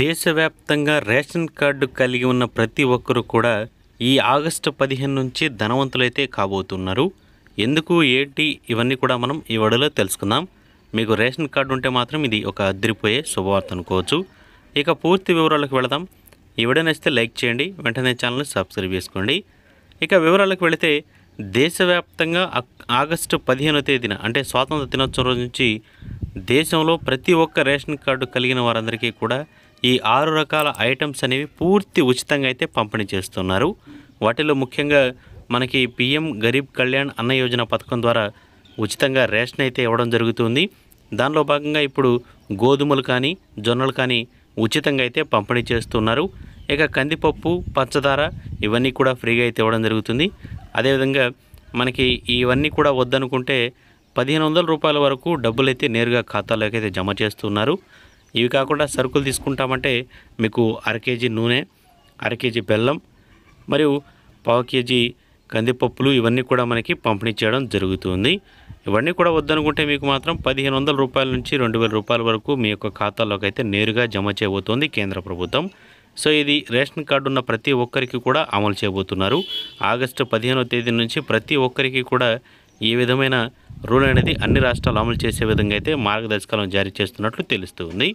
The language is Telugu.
దేశవ్యాప్తంగా రేషన్ కార్డు కలిగి ఉన్న ప్రతి ఒక్కరూ కూడా ఈ ఆగస్టు పదిహేను నుంచి ధనవంతులైతే కాబోతున్నారు ఎందుకు ఏంటి ఇవన్నీ కూడా మనం ఈ వడలో తెలుసుకుందాం మీకు రేషన్ కార్డు ఉంటే మాత్రం ఇది ఒక అదిరిపోయే శుభవార్త అనుకోవచ్చు ఇక పూర్తి వివరాలకు వెళదాం ఈ నచ్చితే లైక్ చేయండి వెంటనే ఛానల్ని సబ్స్క్రైబ్ చేసుకోండి ఇక వివరాలకు వెళితే దేశవ్యాప్తంగా ఆగస్టు పదిహేనో తేదీన అంటే స్వాతంత్ర దినోత్సవం నుంచి దేశంలో ప్రతి ఒక్క రేషన్ కార్డు కలిగిన వారందరికీ కూడా ఈ ఆరు రకాల ఐటమ్స్ అనేవి పూర్తి ఉచితంగా అయితే పంపిణీ చేస్తున్నారు వాటిలో ముఖ్యంగా మనకి పిఎం గరీబ్ కళ్యాణ్ అన్న యోజన పథకం ద్వారా ఉచితంగా రేషన్ అయితే ఇవ్వడం జరుగుతుంది దానిలో భాగంగా ఇప్పుడు గోధుమలు కానీ జొన్నలు కానీ ఉచితంగా అయితే పంపిణీ చేస్తున్నారు ఇక కందిపప్పు పంచదార ఇవన్నీ కూడా ఫ్రీగా అయితే ఇవ్వడం జరుగుతుంది అదేవిధంగా మనకి ఇవన్నీ కూడా వద్దనుకుంటే పదిహేను వందల రూపాయల వరకు డబ్బులు అయితే నేరుగా ఖాతాలోకి అయితే జమ చేస్తున్నారు ఇవి కాకుండా సరుకులు తీసుకుంటామంటే మీకు అర కేజీ నూనె అర కేజీ బెల్లం మరియు పావు కేజీ కందిపప్పులు ఇవన్నీ కూడా మనకి పంపిణీ చేయడం జరుగుతుంది ఇవన్నీ కూడా వద్దనుకుంటే మీకు మాత్రం పదిహేను వందల రూపాయల నుంచి రెండు వేల రూపాయల వరకు మీ యొక్క ఖాతాలోకి అయితే నేరుగా జమ చేయబోతోంది కేంద్ర ప్రభుత్వం సో ఇది రేషన్ కార్డు ఉన్న ప్రతి ఒక్కరికి కూడా అమలు చేయబోతున్నారు ఆగస్టు పదిహేనో తేదీ నుంచి ప్రతి ఒక్కరికి కూడా ఈ విధమైన రూల్ అనేది అన్ని రాష్ట్రాలు అమలు చేసే విధంగా అయితే మార్గదర్శకాలను జారీ చేస్తున్నట్లు తెలుస్తుంది